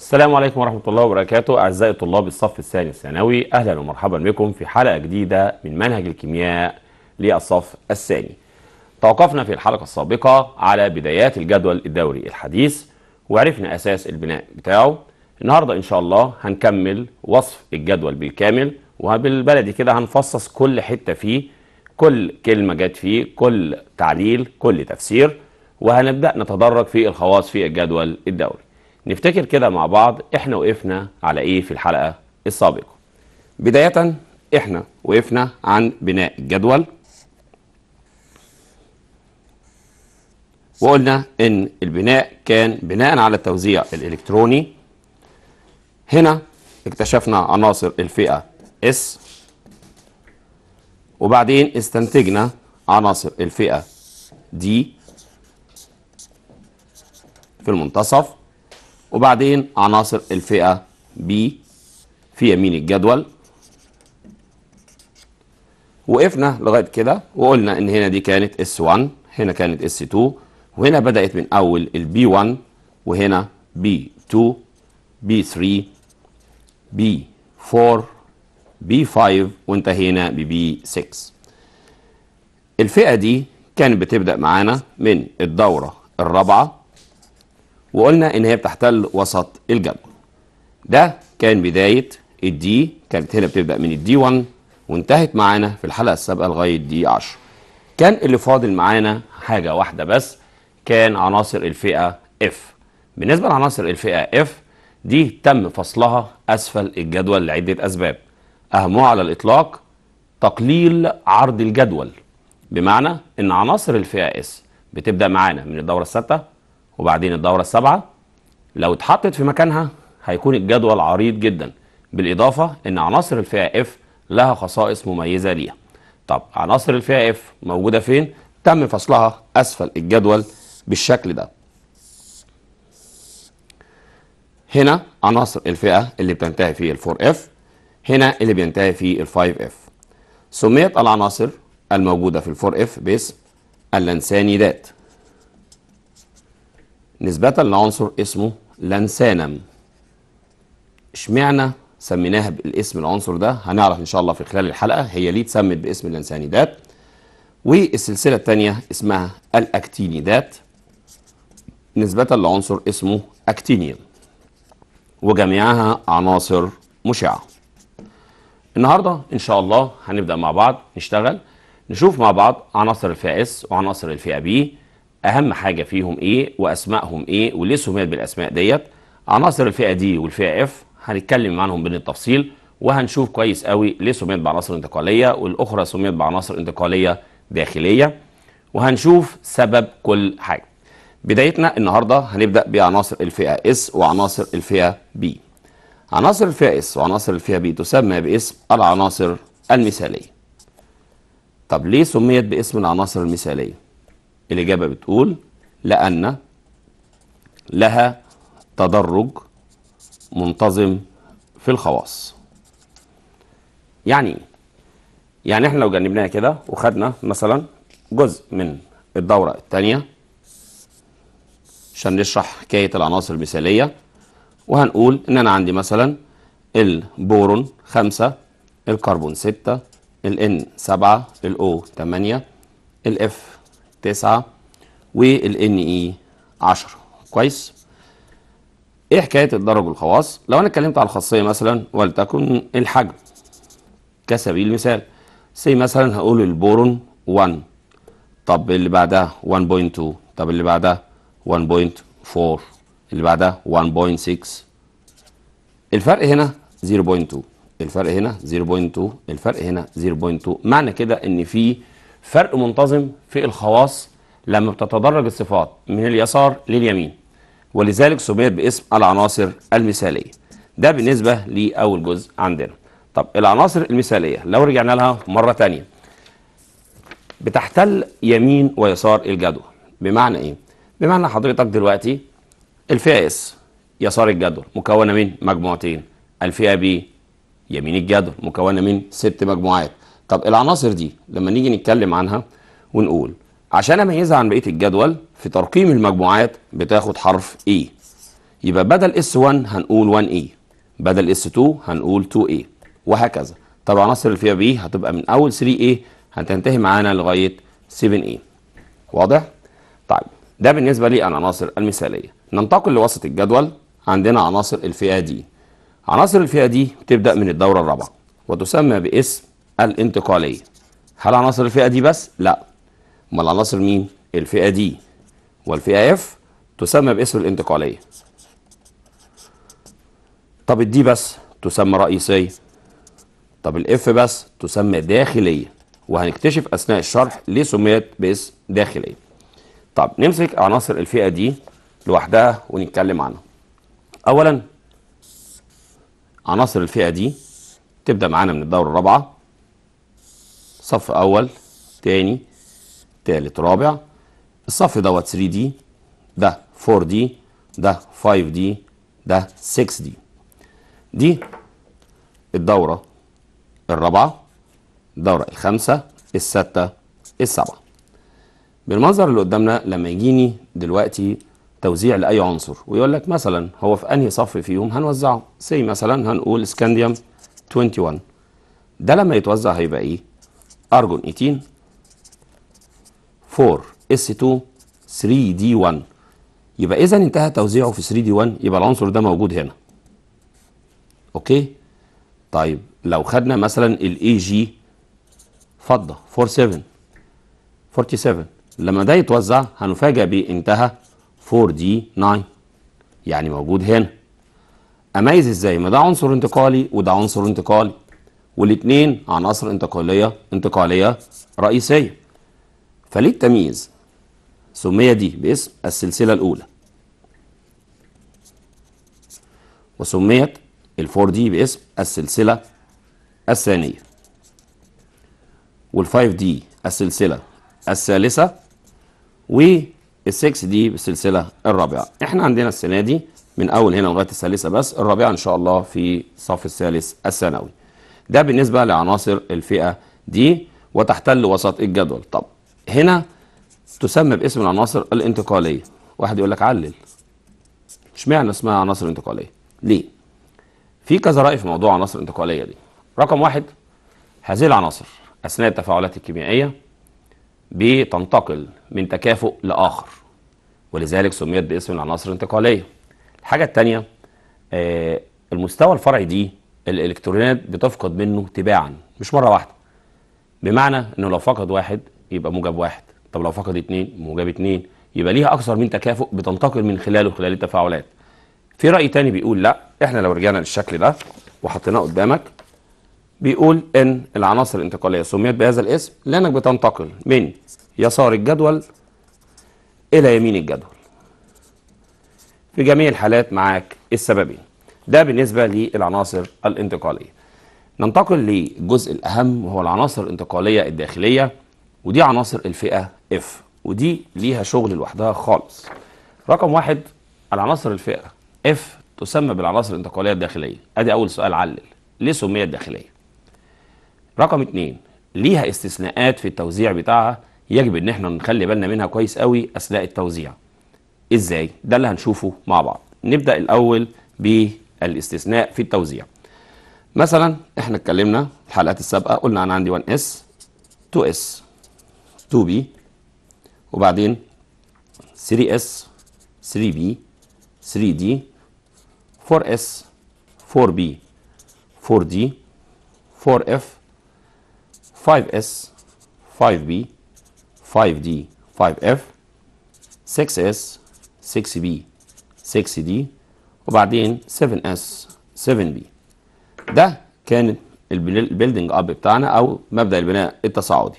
السلام عليكم ورحمة الله وبركاته أعزائي طلاب الصف الثاني الثانوي أهلا ومرحبا بكم في حلقة جديدة من منهج الكيمياء للصف الثاني توقفنا في الحلقة السابقة على بدايات الجدول الدوري الحديث وعرفنا أساس البناء بتاعه النهاردة إن شاء الله هنكمل وصف الجدول بالكامل وبالبلدي كده هنفصص كل حتة فيه كل كلمة جت فيه كل تعليل كل تفسير وهنبدأ نتدرج في الخواص في الجدول الدوري نفتكر كده مع بعض احنا وقفنا على ايه في الحلقة السابقة بداية احنا وقفنا عن بناء الجدول وقلنا ان البناء كان بناء على التوزيع الالكتروني هنا اكتشفنا عناصر الفئة S وبعدين استنتجنا عناصر الفئة D في المنتصف وبعدين عناصر الفئة بي في يمين الجدول وقفنا لغاية كده وقلنا ان هنا دي كانت S1 هنا كانت S2 وهنا بدأت من اول البي 1 وهنا بي 2 بي 3 بي 4 بي 5 وانتهينا ببي 6 الفئة دي كانت بتبدأ معانا من الدورة الرابعة وقلنا ان هي بتحتل وسط الجدول ده كان بدايه الدي كانت هنا بتبدا من الدي 1 وانتهت معانا في الحلقه السابقه لغايه دي 10 كان اللي فاضل معانا حاجه واحده بس كان عناصر الفئه اف بالنسبه لعناصر الفئه اف دي تم فصلها اسفل الجدول لعده اسباب اهمها على الاطلاق تقليل عرض الجدول بمعنى ان عناصر الفئه اس بتبدا معانا من الدوره السادسه وبعدين الدورة السابعة لو اتحطت في مكانها هيكون الجدول عريض جدا بالإضافة إن عناصر الفئة اف لها خصائص مميزة ليها طب عناصر الفئة اف موجودة فين؟ تم فصلها أسفل الجدول بالشكل ده هنا عناصر الفئة اللي بتنتهي في الفور اف هنا اللي بينتهي في الفايف اف سميت العناصر الموجودة في الفور اف باسم اللانسانيدات نسبة لعنصر اسمه لانسانم اشمعنى سميناها بالاسم العنصر ده هنعرف ان شاء الله في خلال الحلقة هي ليه اتسمت باسم اللانسانيدات والسلسلة الثانية اسمها الاكتينيدات نسبة لعنصر اسمه اكتينيوم وجميعها عناصر مشعة النهاردة ان شاء الله هنبدأ مع بعض نشتغل نشوف مع بعض عناصر الفئة اس وعناصر الفئة بي اهم حاجه فيهم ايه واسمائهم ايه وليه سميت بالاسماء ديت عناصر الفئه دي والفئه اف هنتكلم عنهم بالتفصيل وهنشوف كويس قوي ليه سميت بعناصر انتقاليه والاخرى سميت بعناصر انتقاليه داخليه وهنشوف سبب كل حاجه بدايتنا النهارده هنبدا بعناصر الفئه اس وعناصر الفئه بي عناصر الفئه اس وعناصر الفئه بي تسمى باسم العناصر المثاليه طب ليه سميت باسم العناصر المثاليه الإجابة بتقول لأن لها تدرج منتظم في الخواص يعني يعني احنا لو جنبناها كده وخدنا مثلا جزء من الدورة الثانية عشان نشرح حكاية العناصر المثالية وهنقول ان انا عندي مثلا البورون خمسة الكربون ستة الان سبعة الاو تمانية الاف 9 والان اي 10 كويس ايه حكايه الدرج والخواص لو انا اتكلمت على الخاصيه مثلا ولتكن الحجم كسبيل المثال سي مثلا هقول البورون 1 طب اللي بعدها 1.2 طب اللي بعدها 1.4 اللي بعدها 1.6 الفرق هنا 0.2 الفرق هنا 0.2 الفرق هنا 0.2 معنى كده ان في فرق منتظم في الخواص لما بتتدرج الصفات من اليسار لليمين ولذلك سميت باسم العناصر المثالية ده بالنسبة لأول جزء عندنا طب العناصر المثالية لو رجعنا لها مرة تانية بتحتل يمين ويسار الجدول بمعنى ايه؟ بمعنى حضرتك دلوقتي الفئة اس يسار الجدول مكونة من مجموعتين الفئة بي يمين الجدول مكونة من ست مجموعات طب العناصر دي لما نيجي نتكلم عنها ونقول عشان اميزها عن بقيه الجدول في ترقيم المجموعات بتاخد حرف A e. يبقى بدل S1 هنقول 1 a e، بدل S2 هنقول 2A e، وهكذا طب العناصر اللي فيها B هتبقى من اول 3A هتنتهي معانا لغايه 7A واضح؟ طيب ده بالنسبه للعناصر المثاليه ننتقل لوسط الجدول عندنا عناصر الفئه دي عناصر الفئه دي بتبدا من الدوره الرابعه وتسمى باسم الانتقالية هل عناصر الفئة دي بس؟ لا امال العناصر مين؟ الفئة دي والفئة اف تسمى باسم الانتقالية طب الدي بس تسمى رئيسية طب الاف بس تسمى داخلية وهنكتشف أثناء الشرح ليه سميت باسم داخلية طب نمسك عناصر الفئة دي لوحدها ونتكلم عنها أولا عناصر الفئة دي تبدأ معانا من الدورة الرابعة صف اول تاني تالت رابع الصف دوت 3 دي ده 4 دي ده 5 دي ده 6 دي دي الدورة الرابعة الدورة الخامسة السادسه السابعه بالمنظر اللي قدامنا لما يجيني دلوقتي توزيع لأي عنصر ويقول لك مثلا هو في أنهي صف فيهم هنوزعه سي مثلا هنقول سكانديوم 21 ده لما يتوزع هيبقى إيه ارجون 18 4 اس 2 3 دي 1 يبقى اذا انتهى توزيعه في 3 دي 1 يبقى العنصر ده موجود هنا اوكي طيب لو خدنا مثلا الاي جي فضه 47 47 لما ده يتوزع هنفاجئ بانتهى 4 دي 9 يعني موجود هنا اميز ازاي ما ده عنصر انتقالي وده عنصر انتقالي والاثنين عناصر انتقاليه انتقاليه رئيسيه فليه التمييز سمي دي باسم السلسله الاولى وسميت الفور دي باسم السلسله الثانيه والفايف دي السلسله الثالثه والسكس دي بالسلسله الرابعه احنا عندنا السنه دي من اول هنا لغايه الثالثه بس الرابعه ان شاء الله في صف الثالث الثانوي ده بالنسبة لعناصر الفئة دي وتحتل وسط الجدول طب هنا تسمى باسم العناصر الانتقالية واحد يقول لك علل اشمعنى اسمها عناصر انتقالية ليه في كذا رأي في موضوع عناصر الانتقالية دي رقم واحد هذه العناصر أثناء التفاعلات الكيميائية بتنتقل من تكافؤ لآخر ولذلك سميت باسم العناصر الانتقالية الحاجة الثانية آه، المستوى الفرعي دي الالكترونات بتفقد منه تباعا مش مره واحده بمعنى انه لو فقد واحد يبقى موجب واحد طب لو فقد اثنين موجب اثنين يبقى ليها اكثر من تكافؤ بتنتقل من خلاله خلال التفاعلات في راي تاني بيقول لا احنا لو رجعنا للشكل ده وحطيناه قدامك بيقول ان العناصر الانتقاليه سميت بهذا الاسم لانك بتنتقل من يسار الجدول الى يمين الجدول في جميع الحالات معاك السببين ده بالنسبة للعناصر الانتقالية ننتقل للجزء الأهم وهو العناصر الانتقالية الداخلية ودي عناصر الفئة F ودي ليها شغل لوحدها خالص رقم واحد العناصر الفئة F تسمى بالعناصر الانتقالية الداخلية أدي أول سؤال علل ليه سميت داخلية رقم اتنين ليها استثناءات في التوزيع بتاعها يجب ان احنا نخلي بالنا منها كويس قوي اثناء التوزيع ازاي ده اللي هنشوفه مع بعض نبدا الاول ب الاستثناء في التوزيع مثلا احنا اتكلمنا الحلقات السابقه قلنا انا عندي 1 اس 2 اس 2 بي وبعدين 3 اس 3 بي 3 دي 4 اس 4 بي 4 دي 4 اف 5 اس 5 بي 5 دي 5 اف 6 اس 6 بي 6 دي وبعدين 7S 7B ده كان البيلدنج اب بتاعنا او مبدا البناء التصاعدي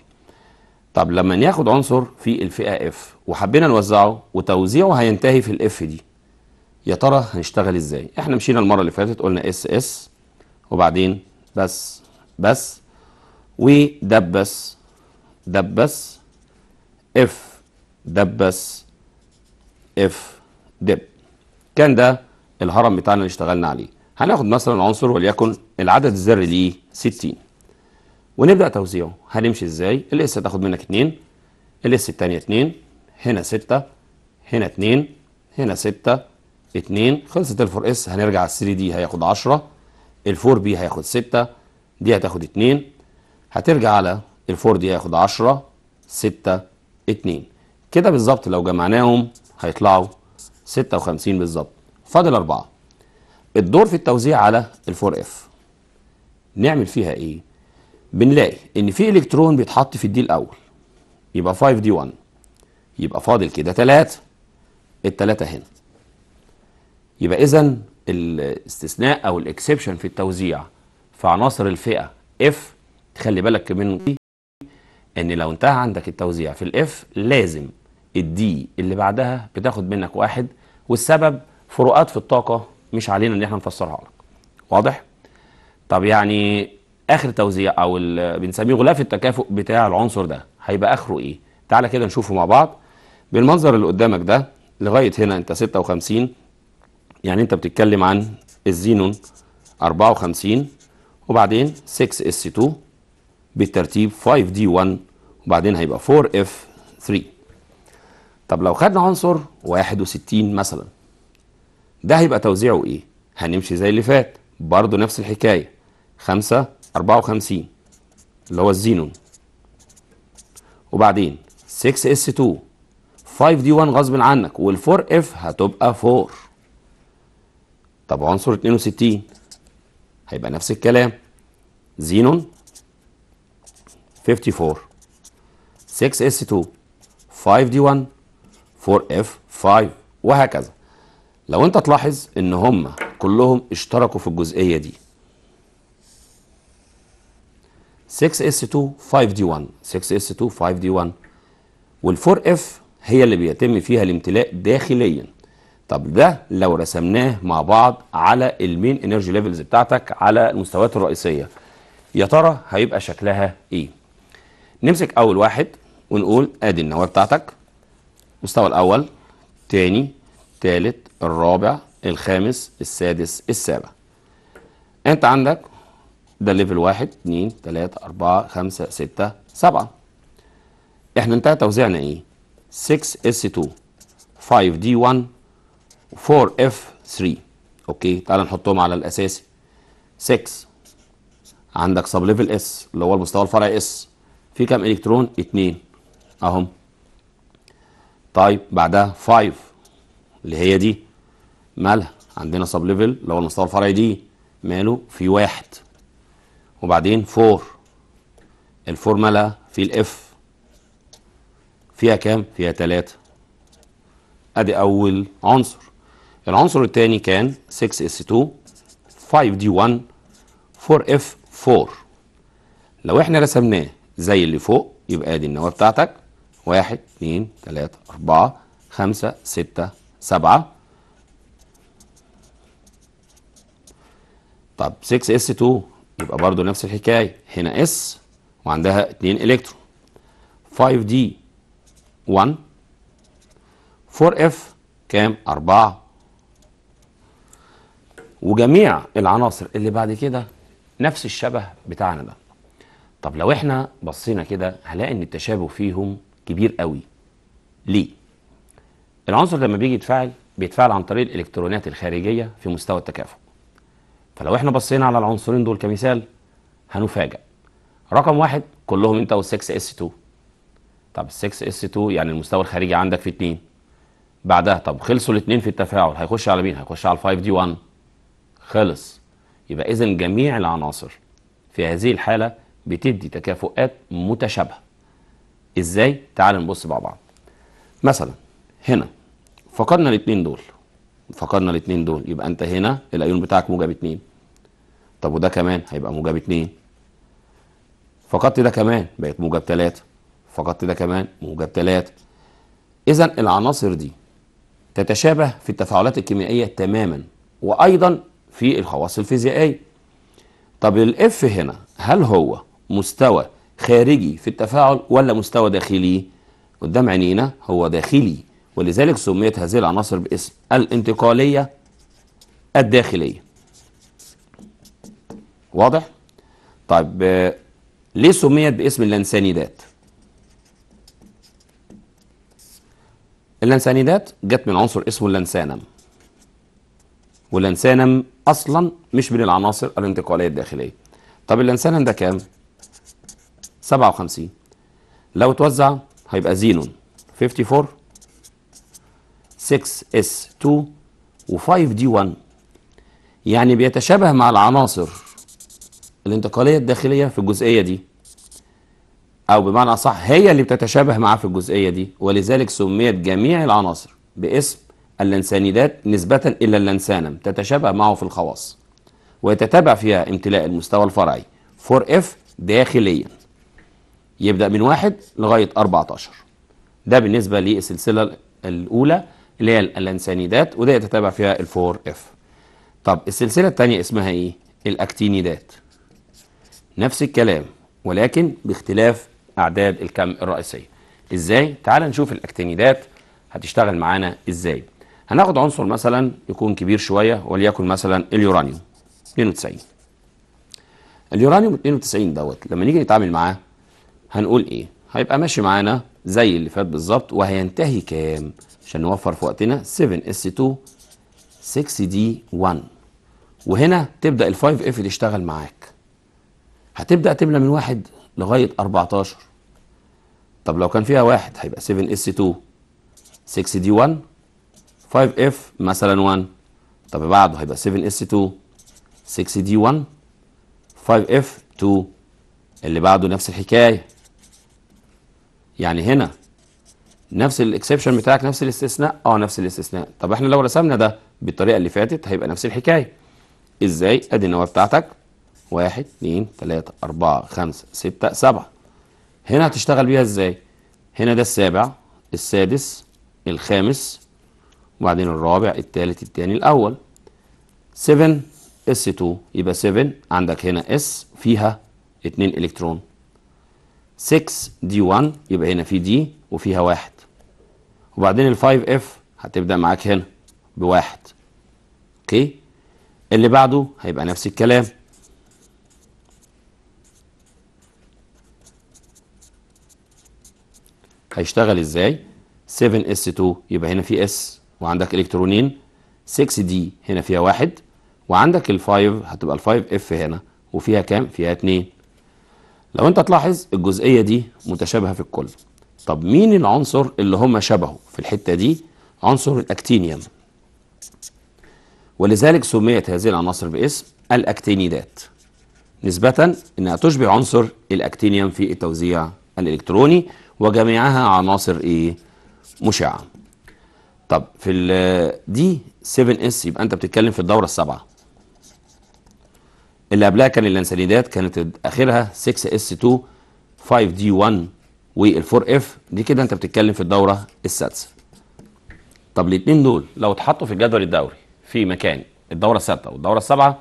طب لما ناخد عنصر في الفئه اف وحبينا نوزعه وتوزيعه هينتهي في الاف دي يا ترى هنشتغل ازاي احنا مشينا المره اللي فاتت قلنا اس اس وبعدين بس بس ودبس دبس اف دبس اف دب كان ده الهرم بتاعنا اللي اشتغلنا عليه هناخد مثلا عنصر وليكن العدد الذري ليه 60 ونبدا توزيعه هنمشي ازاي الاس هتاخد منك 2 الاس الثانيه 2 هنا 6 هنا 2 هنا 6 2 خلصت الفور اس هنرجع على 3 دي هياخد 10 الفور بي هياخد 6 دي هتاخد 2 هترجع على الفور دي هياخد 10 6 2 كده بالظبط لو جمعناهم هيطلعوا 56 بالظبط فاضل أربعة الدور في التوزيع على الفور اف نعمل فيها ايه بنلاقي ان في الكترون بيتحط في الدي الاول يبقى 5 دي 1 يبقى فاضل كده 3 الثلاثه هنا يبقى اذا الاستثناء او الاكسبشن في التوزيع في عناصر الفئه اف خلي بالك من ان لو انتهى عندك التوزيع في الاف لازم الدي اللي بعدها بتاخد منك واحد والسبب فروقات في الطاقة مش علينا ان احنا نفسرها لك واضح؟ طب يعني اخر توزيع او بنسميه غلاف التكافؤ بتاع العنصر ده هيبقى اخره ايه؟ تعالى كده نشوفه مع بعض بالمنظر اللي قدامك ده لغاية هنا انت 56 يعني انت بتتكلم عن الزينون 54 وبعدين 6S2 بالترتيب 5D1 وبعدين هيبقى 4F3 طب لو خدنا عنصر 61 مثلا ده هيبقى توزيعه ايه هنمشي زي اللي فات برضه نفس الحكايه 5 54 اللي هو الزينون وبعدين 6 اس 2 5 دي 1 غصب عنك وال4 اف هتبقى 4 طب عنصر 62 هيبقى نفس الكلام زينون 54 6 اس 2 5 دي 1 4 اف 5 وهكذا لو انت تلاحظ ان هم كلهم اشتركوا في الجزئيه دي 6s2 5d1 6s2 5d1 وال4f هي اللي بيتم فيها الامتلاء داخليا طب ده لو رسمناه مع بعض على المين انرجي ليفلز بتاعتك على المستويات الرئيسيه يا ترى هيبقى شكلها ايه نمسك اول واحد ونقول ادي النواه بتاعتك المستوى الاول تاني تالت الرابع الخامس السادس السابع انت عندك ده ليفل واحد اتنين تلاتة اربعة خمسة ستة سبعة احنا انتهى توزيعنا ايه 6s2 5d1 4f3 اوكي تعال نحطهم على الاساسي 6 عندك سب ليفل اس اللي هو المستوى الفرعي اس في كام الكترون 2 اهم طيب بعدها 5 اللي هي دي مالها عندنا سب ليفل اللي هو المستوى الفرعي دي ماله في واحد وبعدين فور الفور مالها في الاف فيها كام؟ فيها تلاتة ادي اول عنصر العنصر الثاني كان 6s2 5d1 4f4 لو احنا رسمناه زي اللي فوق يبقى ادي النواه بتاعتك 1 2 3 4 5 6 7 طب 6 اس 2 يبقى برضو نفس الحكايه هنا اس وعندها 2 الكترون 5 دي 1 4 اف كام 4 وجميع العناصر اللي بعد كده نفس الشبه بتاعنا ده طب لو احنا بصينا كده هنلاقي ان التشابه فيهم كبير قوي ليه العنصر لما بيجي يتفاعل بيتفاعل عن طريق الالكترونات الخارجيه في مستوى التكافؤ فلو احنا بصينا على العنصرين دول كمثال هنفاجئ رقم واحد كلهم انت وال 6 اس 2 طب ال 6 اس 2 يعني المستوى الخارجي عندك في 2 بعدها طب خلصوا الاثنين في التفاعل هيخش على مين؟ هيخش على ال 5 دي 1 خلص يبقى اذا جميع العناصر في هذه الحاله بتدي تكافؤات متشابهه ازاي؟ تعال نبص مع بعض مثلا هنا فقدنا الاثنين دول فقدنا الاثنين دول يبقى انت هنا الايون بتاعك موجب 2 طب وده كمان هيبقى موجب اتنين فقدت ده كمان بقت موجب تلاتة فقدت ده كمان موجب تلاتة إذا العناصر دي تتشابه في التفاعلات الكيميائية تماما وأيضا في الخواص الفيزيائية طب الاف هنا هل هو مستوى خارجي في التفاعل ولا مستوى داخلي قدام عينينا هو داخلي ولذلك سميت هذه العناصر باسم الانتقالية الداخلية واضح طيب آه، ليه سميت باسم اللانسانيدات اللانسانيدات جت من عنصر اسمه اللانسانم واللانسانم اصلا مش من العناصر الانتقاليه الداخليه طب اللانسانم ده كام 57 لو توزع هيبقى زينون 54 6s2 و5d1 يعني بيتشابه مع العناصر الانتقالية الداخلية في الجزئية دي أو بمعنى أصح هي اللي بتتشابه معاه في الجزئية دي ولذلك سميت جميع العناصر باسم اللنسانيدات نسبة إلى اللنسانم تتشابه معه في الخواص ويتتابع فيها امتلاء المستوى الفرعي 4F داخليا يبدأ من واحد لغاية 14 ده بالنسبة للسلسلة الأولى اللي هي اللانسانيدات وده يتتابع فيها ال 4 اف طب السلسلة الثانية اسمها ايه؟ الاكتينيدات نفس الكلام ولكن باختلاف أعداد الكم الرئيسية إزاي؟ تعال نشوف الأكتينيدات هتشتغل معانا إزاي هناخد عنصر مثلا يكون كبير شوية وليكن مثلا اليورانيوم 92 اليورانيوم 92 دوت لما نيجي نتعامل معاه هنقول ايه هيبقى ماشي معانا زي اللي فات بالظبط وهينتهي كام عشان نوفر في وقتنا 7s2 6d1 وهنا تبدا ال5f تشتغل معاك هتبدا تملى من واحد لغايه 14 طب لو كان فيها واحد هيبقى 7 اس 2 6 دي 1 5 اف مثلا 1 طب بعده هيبقى 7 اس 2 6 دي 1 5 اف 2 اللي بعده نفس الحكايه يعني هنا نفس الاكسبشن بتاعك نفس الاستثناء اه نفس الاستثناء طب احنا لو رسمنا ده بالطريقه اللي فاتت هيبقى نفس الحكايه ازاي ادي النواه بتاعتك واحد اتنين تلاتة أربعة خمسة ستة سبعة هنا هتشتغل بيها ازاي هنا ده السابع السادس الخامس وبعدين الرابع التالت التاني الأول 7 اس 2 يبقى 7 عندك هنا اس فيها 2 الكترون 6 دي 1 يبقى هنا في دي وفيها واحد وبعدين ال 5 F هتبدا معاك هنا بواحد اوكي اللي بعده هيبقى نفس الكلام هيشتغل ازاي 7 s 2 يبقى هنا في اس وعندك الكترونين 6 d هنا فيها واحد وعندك ال 5 هتبقى ال 5 f هنا وفيها كام فيها 2 لو انت تلاحظ الجزئيه دي متشابهه في الكل طب مين العنصر اللي هم شبهه في الحته دي عنصر الاكتينيوم ولذلك سميت هذه العناصر باسم الاكتينيدات نسبة انها تشبه عنصر الاكتينيوم في التوزيع الالكتروني وجميعها عناصر ايه مشعه طب في ال دي 7 اس يبقى انت بتتكلم في الدوره السابعه اللي قبلها كان اللانسانيدات كانت اخرها 6 اس 2 5 دي 1 وال4 اف دي كده انت بتتكلم في الدوره السادسه طب الاثنين دول لو اتحطوا في الجدول الدوري في مكان الدوره السادسه والدوره السابعه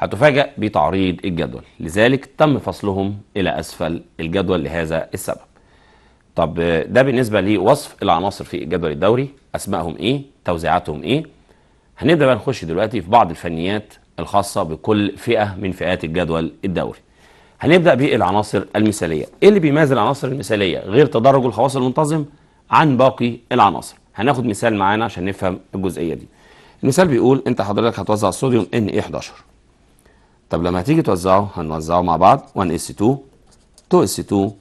هتفاجأ بتعريض الجدول لذلك تم فصلهم إلى أسفل الجدول لهذا السبب طب ده بالنسبة لوصف العناصر في الجدول الدوري أسمائهم إيه توزيعاتهم إيه هنبدأ بقى نخش دلوقتي في بعض الفنيات الخاصة بكل فئة من فئات الجدول الدوري هنبدأ بالعناصر المثالية إيه اللي بيميز العناصر المثالية غير تدرج الخواص المنتظم عن باقي العناصر هناخد مثال معانا عشان نفهم الجزئية دي المثال بيقول انت حضرتك هتوزع الصوديوم N11 طب لما هتيجي توزعه هنوزعه مع بعض 1 اس 2 2 اس 2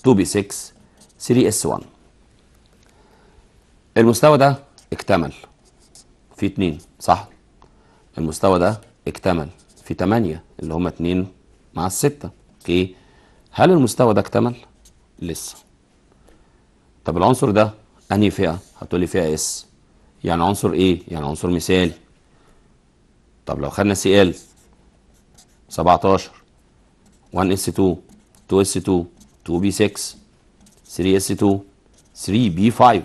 2 b 6 3 اس 1 المستوى ده اكتمل في 2 صح المستوى ده اكتمل في 8 اللي هم 2 مع الستة اوكي هل المستوى ده اكتمل لسه طب العنصر ده انهي فئه هتقول لي فئه اس يعني عنصر ايه يعني عنصر مثالي طب لو خدنا سي ال 17 1s2 2s2 2b6 3s2 3b5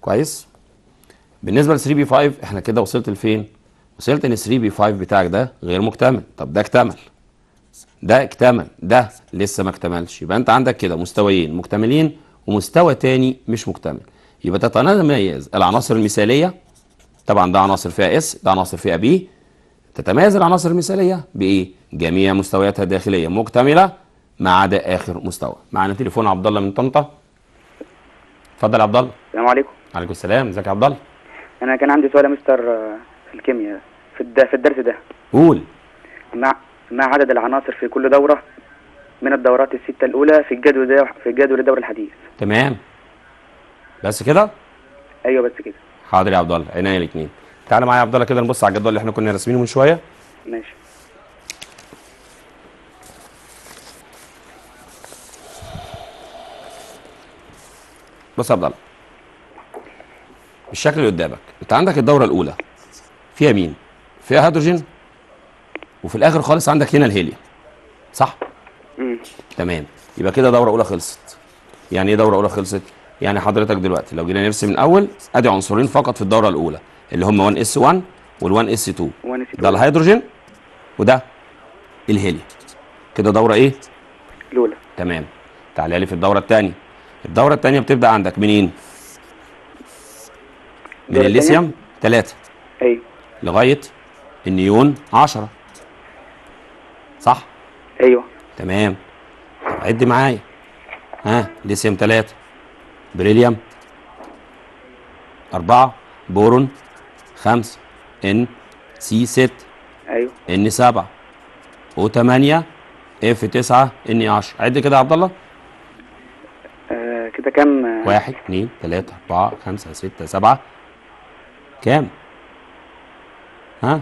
كويس بالنسبه ل 3b5 احنا كده وصلت لفين وصلت ان 3b5 بتاعك ده غير مكتمل طب ده اكتمل ده اكتمل ده لسه ما اكتملش يبقى انت عندك كده مستويين مكتملين ومستوى تاني مش مكتمل يبقى تتميز العناصر المثاليه طبعا ده عناصر فيها اس ده عناصر فيها بي تتميز العناصر المثالية بإيه؟ جميع مستوياتها الداخلية مكتملة ما عدا آخر مستوى معنا تليفون عبد الله من طنطا اتفضل يا عبد الله السلام عليكم عليكم السلام ازيك يا عبد الله انا كان عندي سؤال يا مستر آه، في الكيمياء في في الدرس ده قول ما ما عدد العناصر في كل دوره من الدورات السته الاولى في الجدول ده في الجدول الدوري الحديث تمام بس كده ايوه بس كده حاضر يا عبد الله عينيا الاثنين تعالى معايا يا عبد الله كده نبص على الجدول اللي احنا كنا راسمينه من شويه ماشي بص يا عبد الله الشكل اللي قدامك انت عندك الدوره الاولى فيها مين فيها هيدروجين وفي الاخر خالص عندك هنا الهيليوم صح مم. تمام يبقى كده دوره اولى خلصت يعني ايه دوره اولى خلصت يعني حضرتك دلوقتي لو جينا نرسم من الاول ادي عنصرين فقط في الدوره الاولى اللي هم 1 اس 1 وال1 اس 2 ده الهيدروجين وده الهيليوم كده دوره ايه الاولى تمام تعالى لي في الدوره الثانيه الدوره الثانيه بتبدا عندك منين من الليثيوم 3 ايوه لغايه النيون 10 صح ايوه تمام عد معايا ها ليثيوم 3 بريليوم 4 بورون خمسة ان سي ستة ايوه ان سبعة او تمانية اف تسعة ان 10 عد كده يا عبد الله آه، كده كام واحد اتنين تلاتة اربعة خمسة ستة سبعة كام ها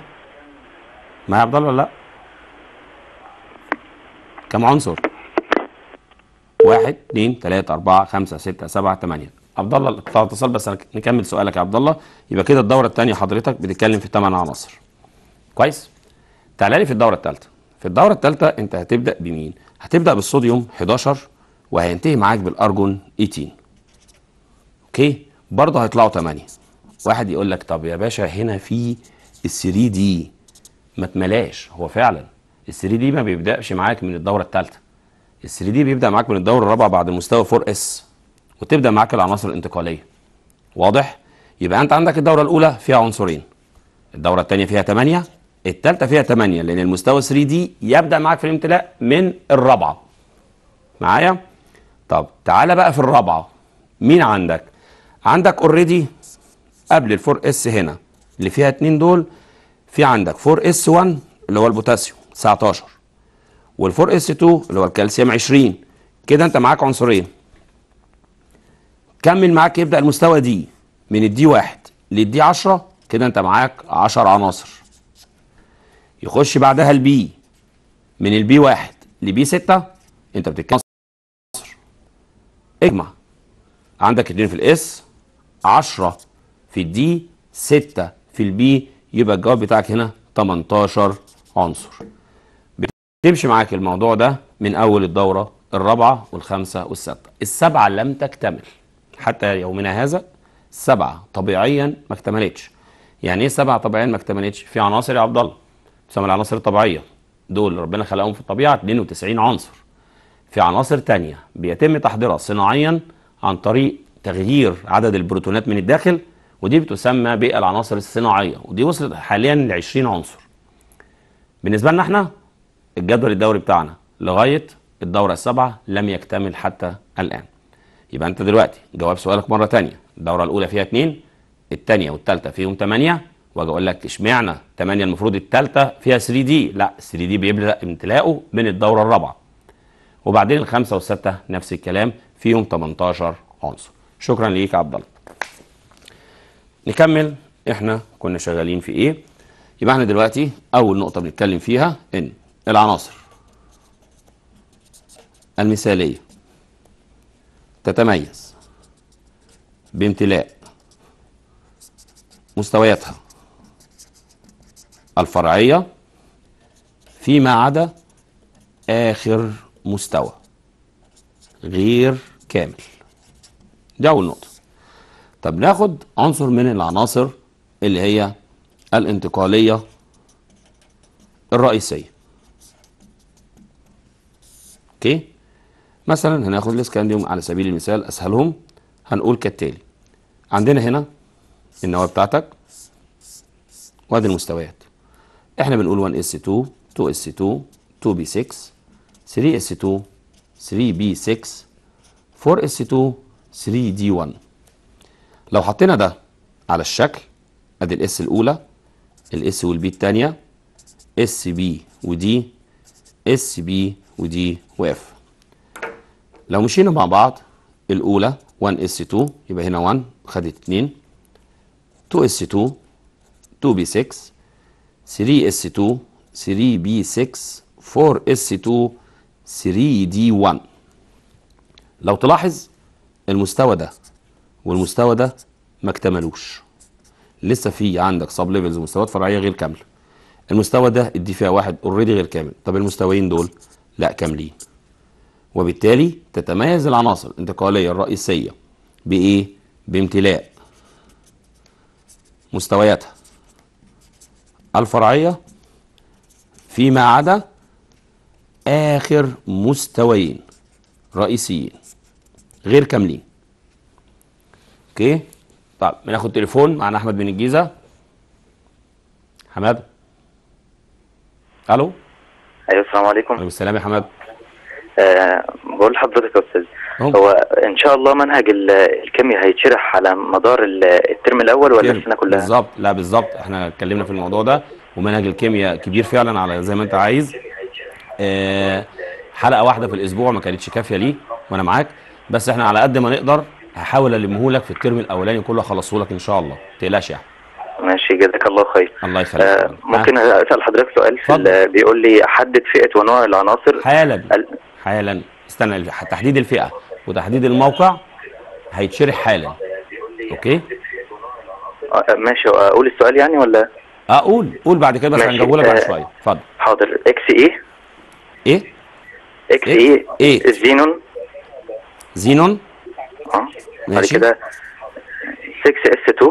معايا عبد الله ولا لا كم عنصر واحد اتنين تلاتة اربعة خمسة ستة سبعة تمانية عبد الله قطع اتصال بس نكمل سؤالك يا عبد الله يبقى كده الدوره الثانيه حضرتك بتتكلم في ثمان عناصر كويس تعالى لي في الدوره الثالثه في الدوره الثالثه انت هتبدا بمين هتبدا بالصوديوم 11 وهينتهي معاك بالارجون 18 اوكي برضه هيطلعوا 8 واحد يقول لك طب يا باشا هنا في ال 3 دي ما تملاش هو فعلا ال 3 دي ما بيبداش معاك من الدوره الثالثه ال 3 دي بيبدا معاك من الدوره الرابعه بعد مستوى 4 اس وتبدا معاك العناصر الانتقاليه واضح يبقى انت عندك الدوره الاولى فيها عنصرين الدوره الثانيه فيها 8 الثالثه فيها 8 لان المستوى 3 دي يبدا معاك في الامتلاء من الرابعه معايا طب تعالى بقى في الرابعه مين عندك عندك اوريدي قبل الفور اس هنا اللي فيها اتنين دول في عندك 4 اس 1 اللي هو البوتاسيوم 19 والفور اس 2 اللي هو الكالسيوم 20 كده انت معاك عنصرين كمل معاك يبدأ المستوى دي من الدي واحد للدي عشرة كده انت معاك عشر عناصر يخش بعدها البي من البي واحد لبي ستة انت بتتكلم عناصر اجمع عندك اتنين في الاس عشرة في الدي ستة في البي يبقى الجواب بتاعك هنا 18 عنصر بتمشي معاك الموضوع ده من اول الدورة الرابعة والخامسة والسادسة السبعة لم تكتمل حتى يومنا هذا سبعة طبيعيا ما اكتملتش يعني ايه سبعة طبيعيا ما اكتملتش في عناصر يا عبد الله تسمى العناصر الطبيعية دول ربنا خلقهم في الطبيعة 92 عنصر في عناصر تانية بيتم تحضيرها صناعيا عن طريق تغيير عدد البروتونات من الداخل ودي بتسمى بالعناصر الصناعية ودي وصلت حاليا ل 20 عنصر بالنسبة لنا احنا الجدول الدوري بتاعنا لغاية الدورة السابعة لم يكتمل حتى الآن يبقى انت دلوقتي جواب سؤالك مره ثانيه الدوره الاولى فيها اثنين الثانيه والثالثه فيهم ثمانيه واجي اقول لك اشمعنى ثمانيه المفروض الثالثه فيها 3 دي لا 3 دي بيبدا امتلاؤه من الدوره الرابعه وبعدين الخمسه والسته نفس الكلام فيهم 18 عنصر شكرا ليك يا عبد نكمل احنا كنا شغالين في ايه يبقى احنا دلوقتي اول نقطه بنتكلم فيها ان العناصر المثاليه تتميز بامتلاء مستوياتها الفرعية فيما عدا آخر مستوى غير كامل دي أول نقطة طب ناخد عنصر من العناصر اللي هي الانتقالية الرئيسية اوكي مثلا هناخد الاسكانديوم على سبيل المثال اسهلهم هنقول كالتالي عندنا هنا النواه بتاعتك وادي المستويات احنا بنقول 1s2 2s2 2b6 3s2 3b6 4s2 3d1 لو حطينا ده على الشكل ادي الاس الاولى الاس والبي الثانيه اس بي ودي اس بي ودي واف لو مشينا مع بعض الاولى 1 اس 2 يبقى هنا 1 خدت 2 2 اس 2 2 b 6 3 اس 2 3 b 6 4 اس 2 3 دي 1 لو تلاحظ المستوى ده والمستوى ده ما اكتملوش لسه في عندك سب ليفلز ومستويات فرعيه غير كامله المستوى ده ادي فيها واحد اوريدي غير كامل طب المستويين دول لا كاملين وبالتالي تتميز العناصر الانتقالية الرئيسية بإيه؟ بامتلاء مستوياتها الفرعية فيما عدا آخر مستويين رئيسيين غير كاملين اوكي طيب بناخد تليفون معنا احمد من الجيزه حماد الو ايوه السلام عليكم وعليكم السلام يا حماد آه، بقول لحضرتك يا استاذ هو ان شاء الله منهج الكيمياء هيتشرح على مدار الترم الاول ولا السنه كلها؟ بالظبط لا بالظبط احنا اتكلمنا في الموضوع ده ومنهج الكيمياء كبير فعلا على زي ما انت عايز اه حلقه واحده في الاسبوع ما كانتش كافيه ليه وانا معاك بس احنا على قد ما نقدر هحاول المهولك في الترم الاولاني كله اخلصهولك ان شاء الله ما تقلقش يعني ماشي جزاك الله خير الله يخليك آه ممكن اسال حضرتك سؤال بيقول لي احدد فئه ونوع العناصر حالا حالا استنى تحديد الفئه وتحديد الموقع هيتشرح حالا اوكي آه، ماشي اقول آه، السؤال يعني ولا اقول آه، قول بعد كده بس هنجاوبه لك بعد شويه اتفضل حاضر اكس e؟ ايه ايه اكس e ايه ايه زينون زينون اه بعد كده 6 اس 2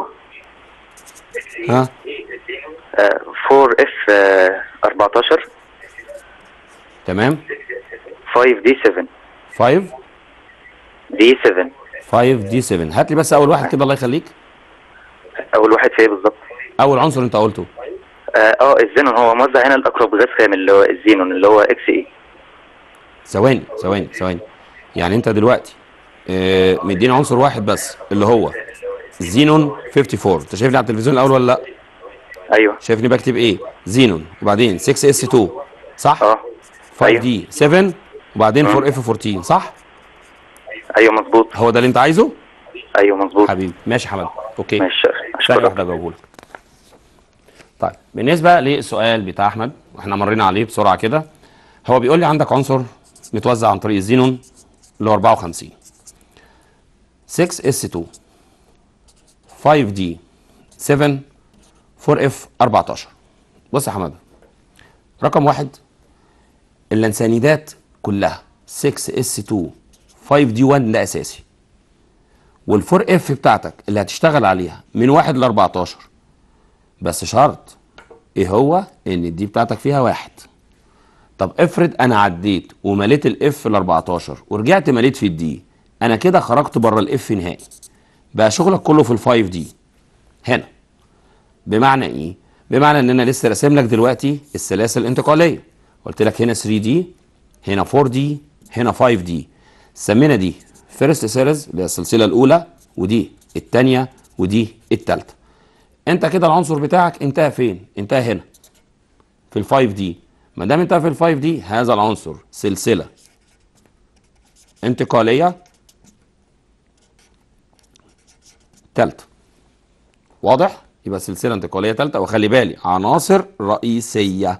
ها 4 اف 14 تمام 5 دي 7 5 دي 7 5 دي 7 هات لي بس اول واحد كده الله يخليك اول واحد في ايه بالظبط اول عنصر انت قلته اه, آه، الزينون هو مصدر هنا الاقرب غاز خام اللي هو الزينون اللي هو اكس اي ثواني ثواني ثواني يعني انت دلوقتي آه عنصر واحد بس اللي هو زينون 54 انت شايفني على التلفزيون الاول ولا لا ايوه شايفني بكتب ايه زينون وبعدين 6 اس 2 صح اه 5 أيوه. دي 7 وبعدين فور اف 14 صح؟ ايوه مظبوط هو ده اللي انت عايزه؟ ايوه مظبوط حبيبي ماشي يا حمد اوكي ماشي ثانيه واحده اجاوبه لك طيب بالنسبه للسؤال بتاع احمد واحنا مرينا عليه بسرعه كده هو بيقول لي عندك عنصر متوزع عن طريق الزينون اللي هو 54 6 اس 2 5 دي 7 4 اف 14 بص يا حماده رقم واحد اللانسانيدات كلها 6 اس 2 5 دي 1 ده اساسي وال 4 اف بتاعتك اللي هتشتغل عليها من 1 ل 14 بس شرط ايه هو ان الدي بتاعتك فيها واحد طب افرض انا عديت ومليت الاف ل 14 ورجعت مليت في الدي انا كده خرجت بره الاف نهائي بقى شغلك كله في الفايف دي هنا بمعنى ايه بمعنى ان انا لسه راسم لك دلوقتي السلاسل الانتقاليه قلت لك هنا 3 دي هنا 4 دي هنا 5 دي سمينا دي فيرست سيريز اللي هي السلسله الاولى ودي الثانيه ودي الثالثه انت كده العنصر بتاعك انتهى فين انتهى هنا في ال 5 دي ما دام انتهى في ال 5 دي هذا العنصر سلسله انتقاليه ثالثه واضح يبقى سلسله انتقاليه ثالثه وخلي بالي عناصر رئيسيه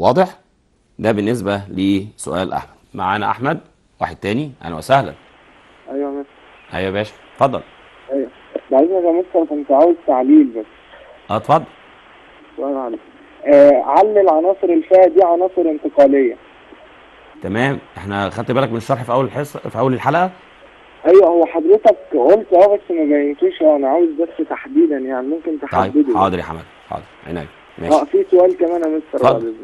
واضح ده بالنسبه لسؤال احمد معانا احمد واحد تاني اهلا وسهلا ايوه يا مستر ايوه يا باشا اتفضل ايوه بعدين يا مستر كنت عاوز تعليل بس اه اتفضل سؤال عن آه علل عناصر الفئه دي عناصر انتقاليه تمام احنا خدت بالك من الشرح في اول الحصه في اول الحلقه ايوه هو حضرتك قلت اه بس ما بينتوش انا عاوز بس تحديدا يعني ممكن طيب. تحدده طيب حاضر يا حمد حاضر عينيا ماشي اه في سؤال كمان يا مستر اتفضل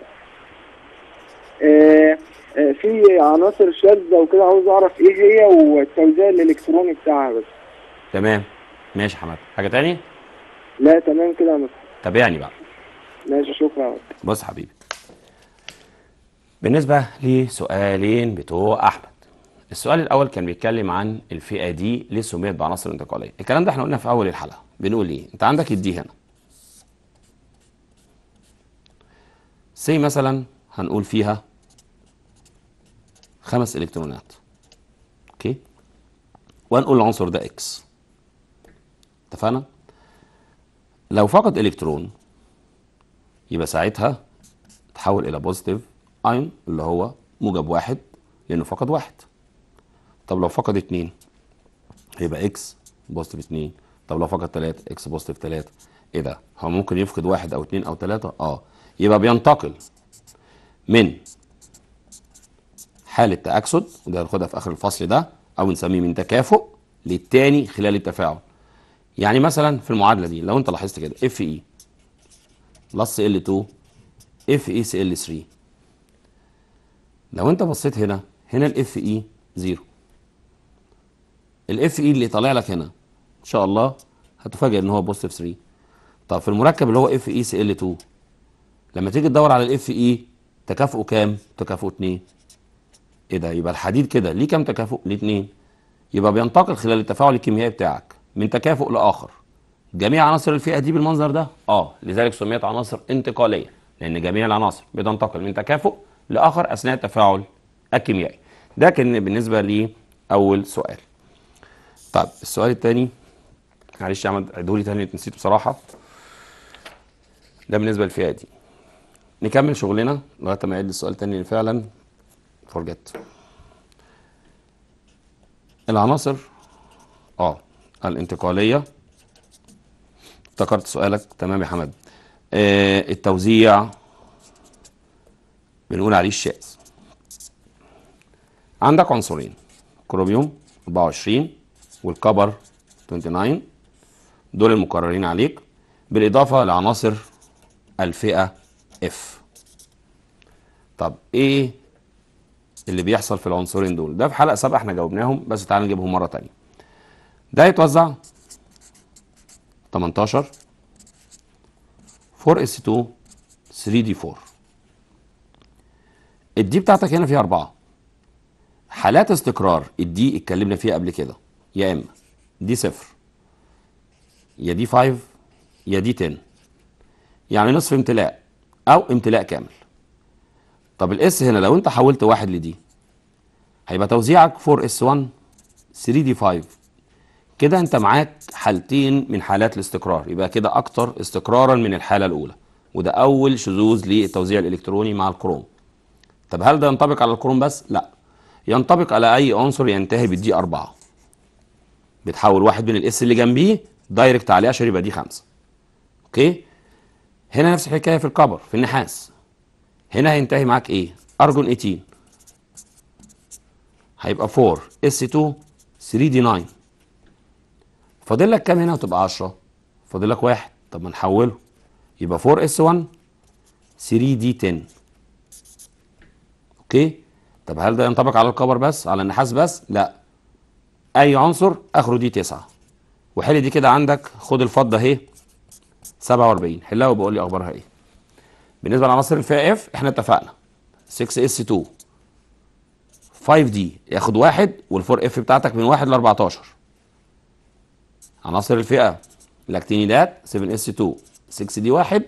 آه، آه، في عناصر شاذه وكده عاوز اعرف ايه هي والتوزيع الالكتروني بتاعها بس تمام ماشي حمد حماد حاجه تاني لا تمام كده يا مصطفى تابعني بقى ماشي شكرا بص حبيبي بالنسبة لسؤالين بتوع أحمد السؤال الأول كان بيتكلم عن الفئة دي ليه سميت بعناصر انتقالية الكلام ده احنا قلنا في أول الحلقة بنقول إيه أنت عندك الدي هنا سي مثلا هنقول فيها خمس الكترونات اوكي ونقول العنصر ده اكس اتفقنا لو فقد الكترون يبقى ساعتها تحول الى بوزيتيف ايون اللي هو موجب واحد لانه فقد واحد طب لو فقد اتنين هيبقى اكس بوزيتيف اتنين طب لو فقد تلاتة اكس بوزيتيف تلاتة ايه ده هو ممكن يفقد واحد او اتنين او تلاتة اه يبقى بينتقل من حالة تأكسد وده هناخدها في آخر الفصل ده أو نسميه من تكافؤ للتاني خلال التفاعل يعني مثلا في المعادلة دي لو أنت لاحظت كده اف اي بلس ال 2 اف اي سي ال 3 لو أنت بصيت هنا هنا الاف اي زيرو الاف اي اللي طالع لك هنا ان شاء الله هتفاجئ ان هو بوستيف 3 طب في المركب اللي هو اف اي سي ال 2 لما تيجي تدور على الاف اي تكافؤه كام؟ تكافؤه 2 ايه ده يبقى الحديد كده ليه كام تكافؤ؟ ليه 2 يبقى بينتقل خلال التفاعل الكيميائي بتاعك من تكافؤ لاخر جميع عناصر الفئه دي بالمنظر ده اه لذلك سميت عناصر انتقاليه لان جميع العناصر بتنتقل من تكافؤ لاخر اثناء التفاعل الكيميائي ده كان بالنسبه لاول سؤال طيب السؤال الثاني معلش يا احمد عدولي تاني نسيته بصراحه ده بالنسبه للفئه دي نكمل شغلنا لغايه ما يعد السؤال تاني فعلا فورجت العناصر اه الانتقاليه افتكرت سؤالك تمام يا حمد آه التوزيع بنقول عليه الشاذ عندك عنصرين كروميوم 24 والكبر 29 دول المكررين عليك بالاضافه لعناصر الفئه اف طب ايه اللي بيحصل في العنصرين دول ده في حلقه سابقه احنا جاوبناهم بس تعالى نجيبهم مره تانية ده يتوزع 18 4s2 3d4 الدي بتاعتك هنا فيها أربعة حالات استقرار الدي اتكلمنا فيها قبل كده يا إما دي صفر يا دي 5 يا دي 10 يعني نصف امتلاء او امتلاء كامل طب الاس هنا لو انت حولت واحد لدي هيبقى توزيعك 4 اس 1 3 دي 5 كده انت معاك حالتين من حالات الاستقرار يبقى كده اكتر استقرارا من الحاله الاولى وده اول شذوذ للتوزيع الالكتروني مع الكروم طب هل ده ينطبق على الكروم بس لا ينطبق على اي عنصر ينتهي بالدي 4 بتحول واحد من الاس اللي جنبيه دايركت عليه عشان يبقى دي 5 اوكي هنا نفس الحكايه في الكبر في النحاس هنا هينتهي معاك ايه ارجون 18 هيبقى 4 اس 2 3 دي 9 فاضل لك كام هنا وتبقى 10 فاضل لك واحد طب ما نحوله يبقى 4 اس 1 3 دي 10 اوكي طب هل ده ينطبق على الكبر بس على النحاس بس لا اي عنصر اخره دي 9 وحل دي كده عندك خد الفضه اهي 47 حلها وبقول لي اخبارها ايه بالنسبه لعناصر الفئه اف احنا اتفقنا 6 اس 2 5 دي ياخد واحد والفور اف بتاعتك من واحد ل 14 عناصر الفئه لاكتينيدات 7 اس 2 6 دي واحد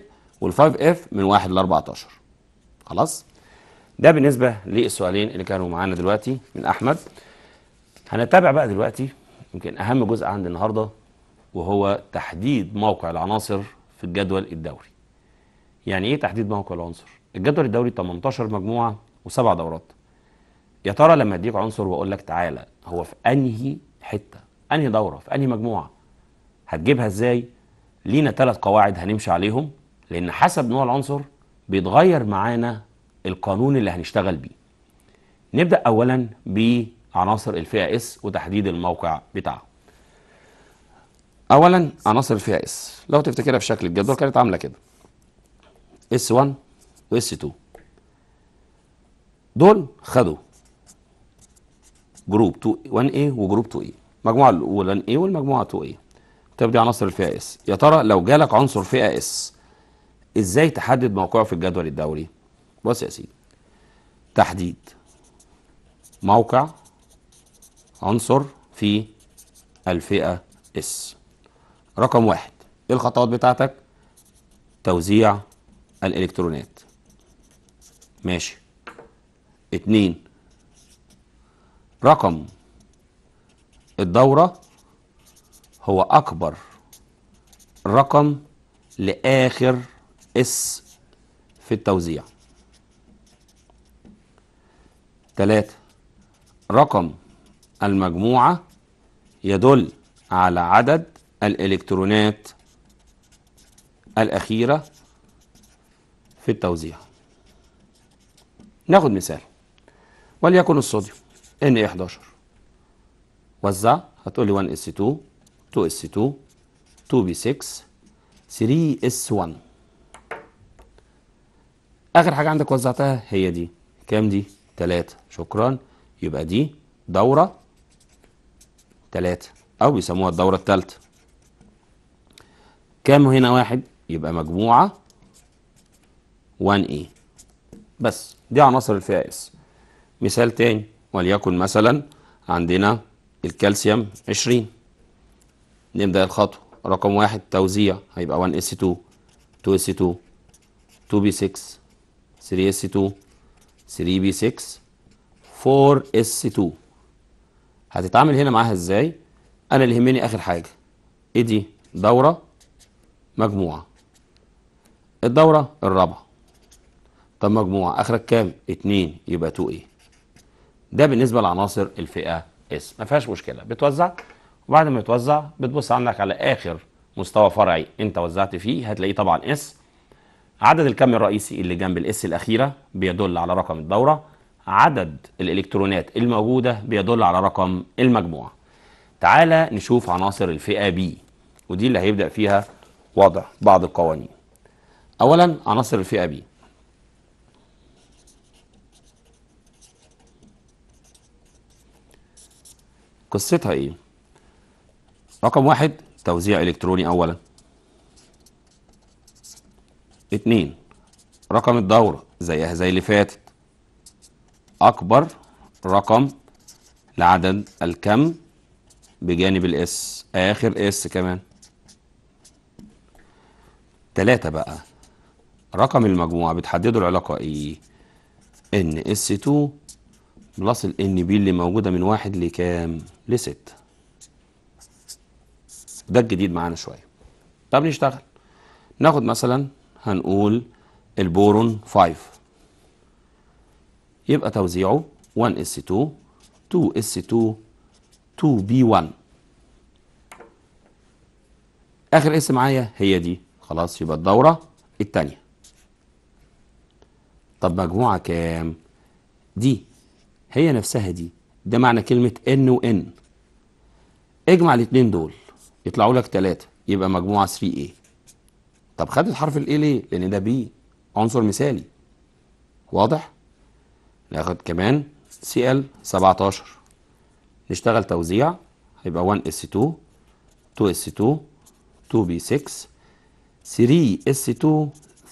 وال5 اف من واحد ل 14 خلاص ده بالنسبه للسؤالين اللي كانوا معانا دلوقتي من احمد هنتابع بقى دلوقتي يمكن اهم جزء عندي النهارده وهو تحديد موقع العناصر في الجدول الدوري يعني ايه تحديد موقع العنصر الجدول الدوري 18 مجموعه وسبع دورات يا ترى لما اديك عنصر واقول لك تعالى هو في انهي حته انهي دوره في انهي مجموعه هتجيبها ازاي لينا ثلاث قواعد هنمشي عليهم لان حسب نوع العنصر بيتغير معانا القانون اللي هنشتغل بيه نبدا اولا بعناصر الفئه اس وتحديد الموقع بتاعه اولا عناصر فيها اس لو تفتكرها في شكل الجدول كانت عامله كده اس 1 واس 2 دول خدوا جروب 2 1 a وجروب 2 a e. المجموعه الاولى 1 اي والمجموعه 2 اي تبدي عناصر الفئه اس يا ترى لو جالك عنصر فئه اس ازاي تحدد موقعه في الجدول الدوري بص يا سيدي تحديد موقع عنصر في الفئه اس رقم واحد ايه الخطوات بتاعتك توزيع الالكترونات ماشي اتنين رقم الدورة هو أكبر رقم لآخر اس في التوزيع تلاتة رقم المجموعة يدل على عدد الإلكترونات الأخيرة في التوزيع ناخد مثال وليكن الصوديوم N11 وزع هتقولي 1s2 2s2 2b6 3s1 آخر حاجة عندك وزعتها هي دي كام دي؟ 3 شكرا يبقى دي دورة 3 أو بيسموها الدورة الثالثة كام هنا واحد يبقى مجموعة 1A بس دي عناصر الفئة اس مثال تاني وليكن مثلا عندنا الكالسيوم 20 نبدأ الخطوة رقم واحد توزيع هيبقى 1S2 2S2 2B6 3S2 3B6 4S2 هتتعامل هنا معاها ازاي؟ أنا اللي يهمني آخر حاجة إيه دي دورة مجموعة الدورة الرابعة طب مجموعة اخرك كام؟ اتنين يبقى 2 ايه ده بالنسبة لعناصر الفئة اس ما فيهاش مشكلة بتوزع وبعد ما يتوزع بتبص عندك على اخر مستوى فرعي انت وزعت فيه هتلاقيه طبعا اس عدد الكم الرئيسي اللي جنب الاس الاخيرة بيدل على رقم الدورة عدد الالكترونات الموجودة بيدل على رقم المجموعة تعالى نشوف عناصر الفئة بي ودي اللي هيبدأ فيها وضع بعض القوانين أولا عناصر الفئة بي قصتها ايه رقم واحد توزيع الكتروني اولا اتنين رقم الدورة زيها زي اللي فاتت اكبر رقم لعدد الكم بجانب الاس اخر اس كمان تلاتة بقى رقم المجموعة بتحددوا العلاقة ايه ان اس 2 بلس ال ان بي اللي موجودة من واحد لكام لستة ده الجديد معانا شوية طب نشتغل ناخد مثلا هنقول البورون 5 يبقى توزيعه 1 اس 2 2 اس 2 2 بي 1 اخر اس معايا هي دي خلاص يبقى الدورة التانية طب مجموعة كام دي هي نفسها دي ده معنى كلمة ان وان اجمع الاتنين دول يطلعوا لك تلاتة يبقى مجموعة 3A طب خدت حرف الـ a ليه لان ده بي عنصر مثالي واضح ناخد كمان سي ال 17 نشتغل توزيع هيبقى 1 s 2 2 s 2 2 b 6 3S2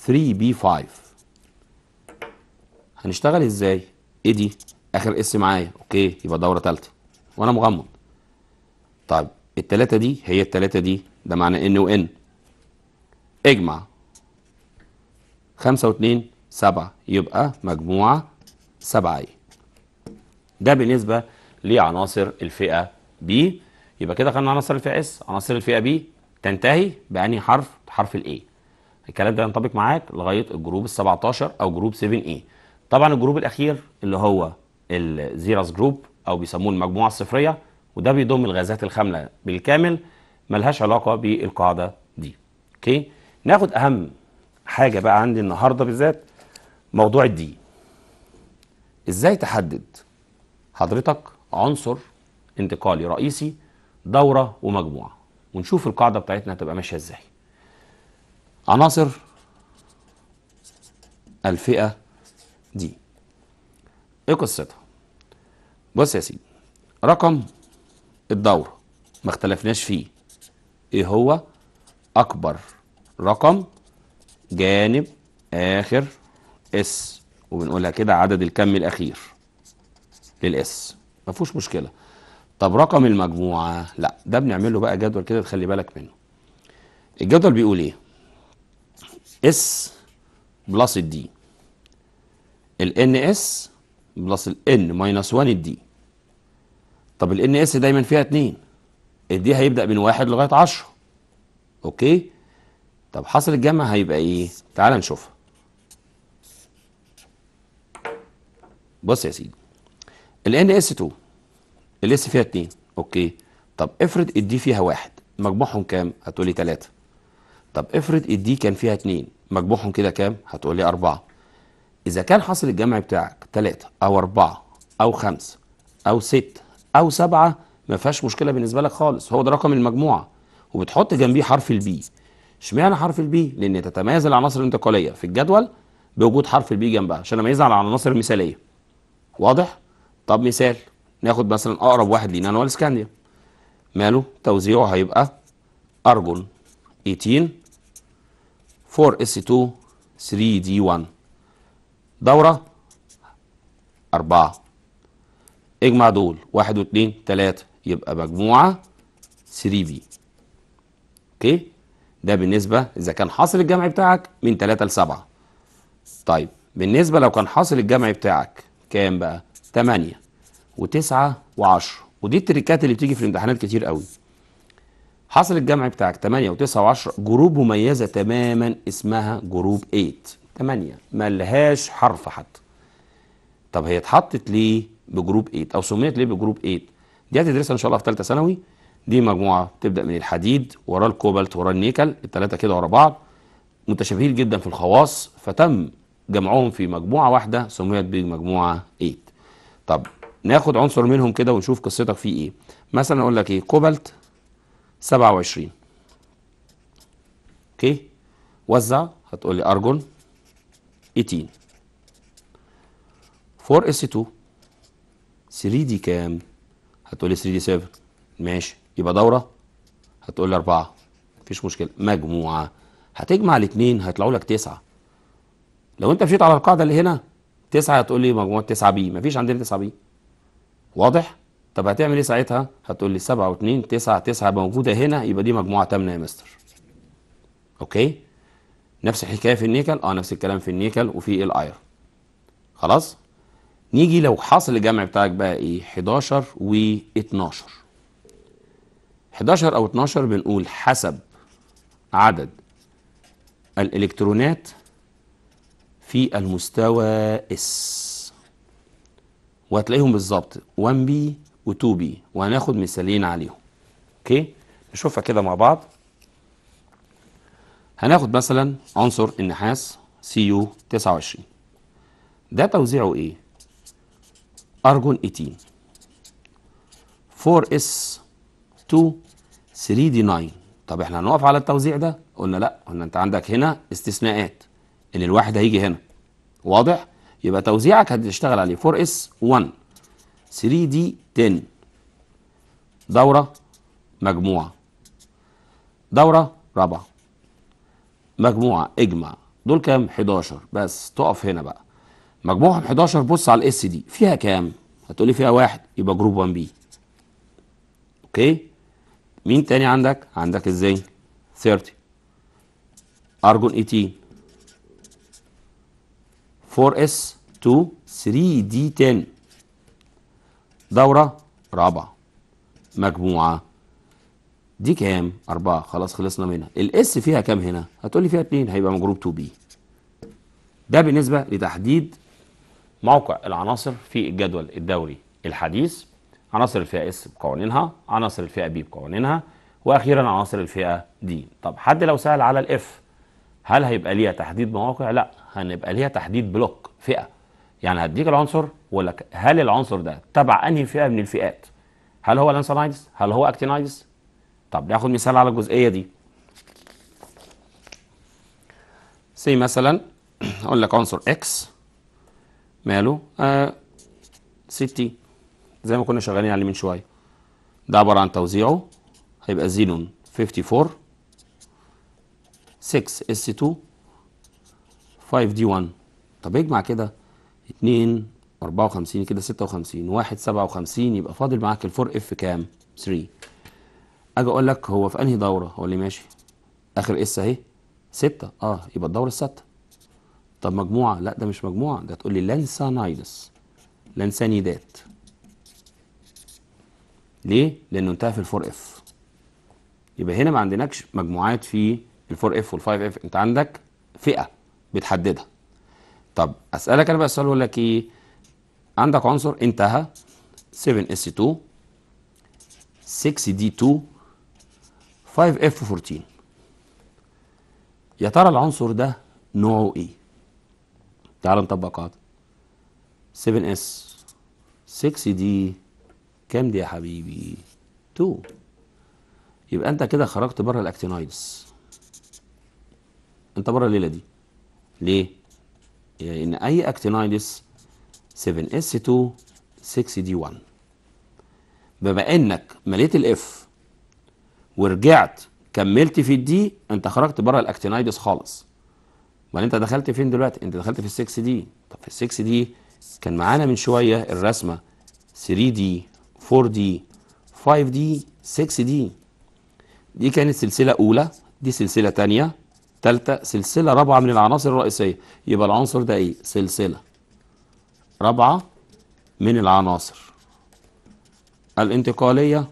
3B5 هنشتغل ازاي؟ ايه دي؟ اخر اس معايا اوكي يبقى دوره ثالثه وانا مغمض طيب الثلاثه دي هي الثلاثه دي ده معنى ان وان اجمع 5 و2 7 يبقى مجموعه 7 اي ده بالنسبه لعناصر الفئه بي يبقى كده خدنا عناصر الفئه اس عناصر الفئه بي تنتهي بأنهي حرف؟ حرف A. الكلام ده ينطبق معاك لغايه الجروب ال 17 او جروب 7 a إيه. طبعا الجروب الاخير اللي هو الزيراس جروب او بيسموه المجموعه الصفريه وده بيضم الغازات الخامله بالكامل ملهاش علاقه بالقاعده دي اوكي ناخد اهم حاجه بقى عندي النهارده بالذات موضوع الدي ازاي تحدد حضرتك عنصر انتقالي رئيسي دوره ومجموعه ونشوف القاعدة بتاعتنا هتبقى ماشية ازاي عناصر الفئة دي ايه قصتها بص يا سيدي رقم الدورة ما اختلفناش فيه ايه هو اكبر رقم جانب اخر اس وبنقولها كده عدد الكم الاخير للاس ما فيهوش مشكله طب رقم المجموعة لا ده بنعمل له بقى جدول كده تخلي بالك منه الجدول بيقول ايه اس بلس الدي ال ان اس بلس ال ان ماينس 1 الدي طب ال ان اس دايما فيها 2 الدي هيبدا من 1 لغايه 10 اوكي طب حاصل الجمع هيبقى ايه تعال نشوفها بص يا سيدي ال ان اس 2 الليست فيها اتنين اوكي طب افرض الدي فيها واحد مجموعهم كام هتقولي تلاتة طب افرض الدي كان فيها اتنين مجموعهم كده كام هتقولي أربعة إذا كان حاصل الجمع بتاعك تلاتة أو أربعة أو خمسة أو ستة أو سبعة ما فيهاش مشكلة بالنسبة لك خالص هو ده رقم المجموعة وبتحط جنبيه حرف البي اشمعنى حرف البي لأن تتميز العناصر الانتقالية في الجدول بوجود حرف البي جنبها عشان اميزها على العناصر المثالية واضح؟ طب مثال ناخد مثلا اقرب واحد لينا هو السكانديوم ماله توزيعه هيبقى ارجون 18 4s2 3d1 دوره 4 اجمع دول 1 و2 3 يبقى مجموعه 3b اوكي ده بالنسبه اذا كان حاصل الجمع بتاعك من 3 ل 7 طيب بالنسبه لو كان حاصل الجمع بتاعك كام بقى 8 و9 و10 ودي التريكات اللي بتيجي في الامتحانات كتير قوي حصل الجمع بتاعك 8 و9 و10 جروب مميزه تماما اسمها جروب 8 8 ملهاش حرف حتى طب هي اتحطت ليه بجروب 8 او سميت ليه بجروب 8 دي هتدرسها ان شاء الله في ثالثه ثانوي دي مجموعه تبدا من الحديد وراه الكوبالت وراه النيكل الثلاثه كده ورا بعض متشابهين جدا في الخواص فتم جمعهم في مجموعه واحده سميت بمجموعه 8 طب ناخد عنصر منهم كده ونشوف قصتك فيه ايه مثلا اقول لك ايه كوبالت 27 اوكي وزع هتقول لي ارجون 18 4 اس 2 3 دي كام هتقول لي 3 دي 7 ماشي يبقى دوره هتقول لي 4 مفيش مشكله مجموعه هتجمع الاثنين هيطلعوا لك 9 لو انت مشيت على القاعده اللي هنا 9 هتقول لي مجموعه 9 بي مفيش عندنا 9 بي واضح طب هتعمل ايه ساعتها هتقول لي 7 و2 9 9 موجوده هنا يبقى دي مجموعه ثامنه يا مستر اوكي نفس الحكايه في النيكل اه نفس الكلام في النيكل وفي الايرون خلاص نيجي لو حاصل الجمع بتاعك بقى ايه 11 و12 11 او 12 بنقول حسب عدد الالكترونات في المستوى اس وهتلاقيهم بالظبط 1 بي و2 بي وهناخد مثالين عليهم اوكي نشوفها كده مع بعض هناخد مثلا عنصر النحاس سي يو 29 ده توزيعه ايه ارجون 18 4 اس 2 3 دي 9 طب احنا هنقف على التوزيع ده قلنا لا قلنا انت عندك هنا استثناءات ان الواحد هيجي هنا واضح يبقى توزيعك هتشتغل عليه 4 اس 1 3 دي 10 دوره مجموعه دوره رابعه مجموعه اجمع دول كام 11 بس تقف هنا بقى مجموعهم 11 بص على الاس دي فيها كام هتقولي فيها واحد يبقى جروب 1 بي اوكي مين تاني عندك عندك ازاي 30 ارجون 18 4S 2 3D10 دورة رابعة مجموعة دي كام؟ أربعة خلاص خلصنا منها الإس فيها كام هنا؟ هتقولي فيها اتنين هيبقى مجروب 2B ده بالنسبة لتحديد موقع العناصر في الجدول الدوري الحديث عناصر الفئة S بقوانينها عناصر الفئة B بقوانينها وأخيرا عناصر الفئة D طب حد لو سأل على الإف هل هيبقى ليها تحديد مواقع؟ لا هنبقى ليها تحديد بلوك فئه يعني هديك العنصر واقول لك هل العنصر ده تبع انهي فئه من الفئات هل هو لانسانايدس هل هو اكتينايدس طب ناخد مثال على الجزئيه دي سي مثلا اقول لك عنصر اكس ماله آه 60 زي ما كنا شغالين عليه من شويه ده عباره عن توزيعه هيبقى زينون 54 6 اس 2 5 دي 1 طب اجمع كده 2 54 كده 56 1 57 يبقى فاضل معاك الفور اف كام 3 اجي اقول لك هو في انهي دوره هو لي ماشي اخر اس اهي 6 اه يبقى الدوره السادسه طب مجموعه لا ده مش مجموعه ده تقول لي لانسانايدس لانسانيدات ليه لانه انتهى في الفور اف يبقى هنا ما عندناش مجموعات في الفور اف وال5 اف انت عندك فئه بتحددها طب اسالك انا بقى السؤال اقول لك ايه عندك عنصر انتهى 7s2 6d2 5f14 يا ترى العنصر ده نوعه ايه تعال نطبق قاعده 7s 6d كام دي يا حبيبي 2 يبقى انت كده خرجت بره الاكتينايدز انت بره الليله دي ليه؟ لأن أي أكتينيلس 7S2 6D1 بما إنك مليت الإف ورجعت كملت في الدي أنت خرجت بره الأكتينيدس خالص امال انت دخلت فين دلوقتي انت دخلت في 6 دي طب في 6 دي كان معانا من شويه الرسمه 3 دي 4 دي 5 دي 6 دي دي كانت سلسله اولى دي سلسله ثانيه ثالثة سلسلة رابعة من العناصر الرئيسية يبقى العنصر ده ايه سلسلة رابعة من العناصر الانتقالية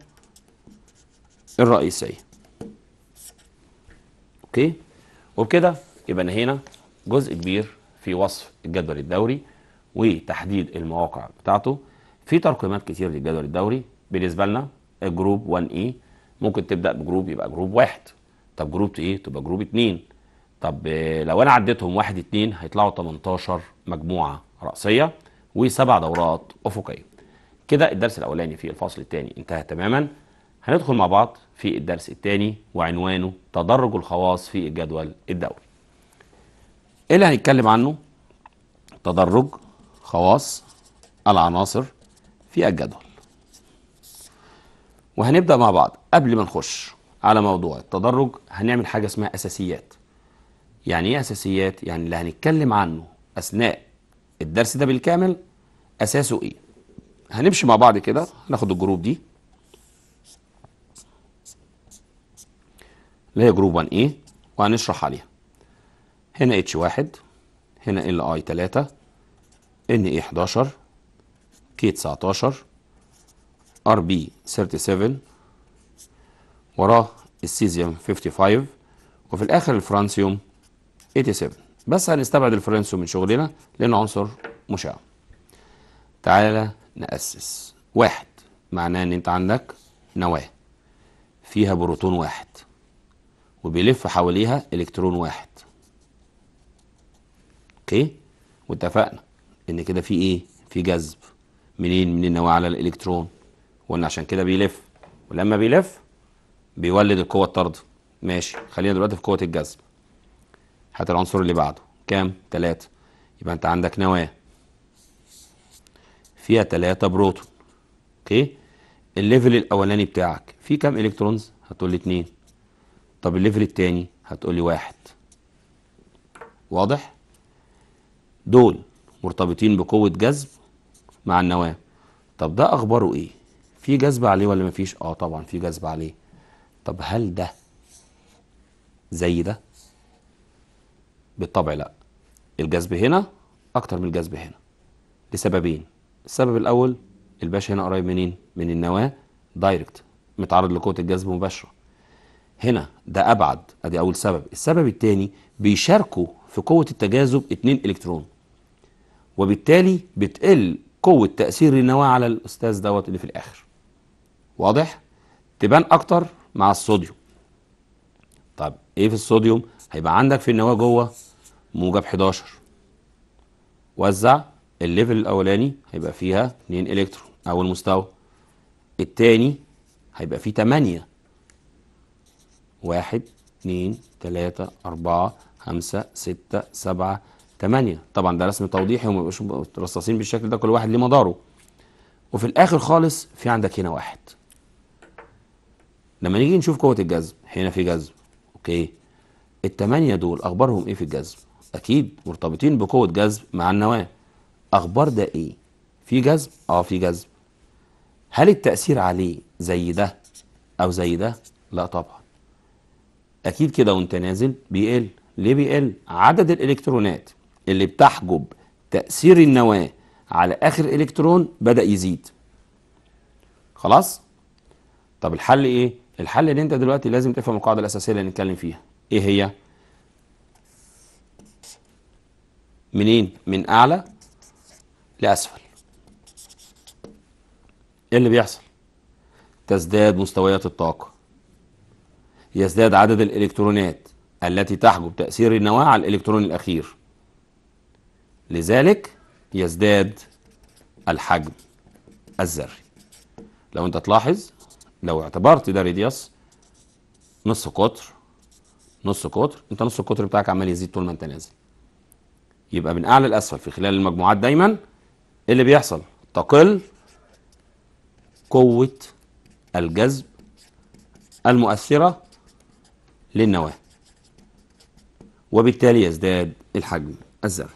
الرئيسية اوكي وبكده يبقى انهينا جزء كبير في وصف الجدول الدوري وتحديد المواقع بتاعته في ترقيمات كتير للجدول الدوري بالنسبة لنا جروب 1 اي ممكن تبدأ بجروب يبقى جروب واحد طب جروب ايه e تبقى جروب اتنين طب لو انا عديتهم واحد اتنين هيطلعوا 18 مجموعه راسيه وسبع دورات افقيه كده الدرس الاولاني في الفصل الثاني انتهى تماما هندخل مع بعض في الدرس الثاني وعنوانه تدرج الخواص في الجدول الدوري ايه اللي هنتكلم عنه تدرج خواص العناصر في الجدول وهنبدا مع بعض قبل ما نخش على موضوع التدرج هنعمل حاجه اسمها اساسيات يعني ايه اساسيات يعني اللي هنتكلم عنه اثناء الدرس ده بالكامل اساسه ايه هنمشي مع بعض كده هناخد الجروب دي اللي هي جروب 1 ايه وهنشرح عليها هنا اتش 1 هنا ال اي 3 ان اي 11 كي 19 ار بي 37 وراه السيزيوم 55 وفي الاخر الفرانسيوم 87 إيه بس هنستبعد الفرنسو من شغلنا لأنه عنصر مشع تعالى نأسس واحد معناه ان انت عندك نواة فيها بروتون واحد وبيلف حواليها الكترون واحد اوكي واتفقنا ان كده في ايه في جذب منين من النواه على الالكترون وان عشان كده بيلف ولما بيلف بيولد القوه الطارده ماشي خلينا دلوقتي في قوه الجذب هات العنصر اللي بعده كام تلاتة يبقى انت عندك نواة فيها تلاتة بروتون اوكي الليفل الاولاني بتاعك فيه كام الكترونز هتقول لي اتنين طب الليفل التاني هتقول لي واحد واضح دول مرتبطين بقوة جذب مع النواة طب ده اخباره ايه في جذب عليه ولا مفيش اه طبعا في جذب عليه طب هل ده زي ده بالطبع لا الجذب هنا اكتر من الجذب هنا لسببين السبب الاول الباش هنا قريب منين من النواه دايركت متعرض لقوه الجذب مباشره هنا ده ابعد ادي اول سبب السبب الثاني بيشاركوا في قوه التجاذب 2 الكترون وبالتالي بتقل قوه تاثير النواه على الاستاذ دوت اللي في الاخر واضح تبان اكتر مع الصوديوم طب ايه في الصوديوم هيبقى عندك في النواه جوه موجب 11 وزع الليفل الاولاني هيبقى فيها 2 الكترون اول مستوى الثاني هيبقى فيه 8 1 2 3 4 5 6 7 8 طبعا ده رسم توضيحي وما بيبقوش مترصصين بالشكل ده كل واحد ليه مداره وفي الاخر خالص في عندك هنا واحد لما نيجي نشوف قوه الجذب هنا في جذب اوكي الثمانيه دول اخبارهم ايه في الجذب اكيد مرتبطين بقوه جذب مع النواه اخبار ده ايه في جذب اه في جذب هل التاثير عليه زي ده او زي ده لا طبعا اكيد كده وانت نازل بيقل ليه بيقل عدد الالكترونات اللي بتحجب تاثير النواه على اخر الكترون بدا يزيد خلاص طب الحل ايه الحل ان انت دلوقتي لازم تفهم القاعده الاساسيه اللي هنتكلم فيها ايه هي منين من أعلى لأسفل إيه اللي بيحصل تزداد مستويات الطاقة يزداد عدد الإلكترونات التي تحجب تأثير النواة على الإلكترون الأخير لذلك يزداد الحجم الذري لو أنت تلاحظ لو اعتبرت ده ريديوس نص قطر نص قطر انت نص القطر بتاعك عمال يزيد طول ما انت نازل يبقى من أعلى لأسفل في خلال المجموعات دايما اللي بيحصل تقل قوة الجذب المؤثرة للنواة وبالتالي يزداد الحجم الذري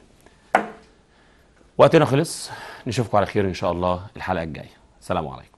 وقتنا خلص نشوفكم على خير إن شاء الله الحلقة الجاية سلام عليكم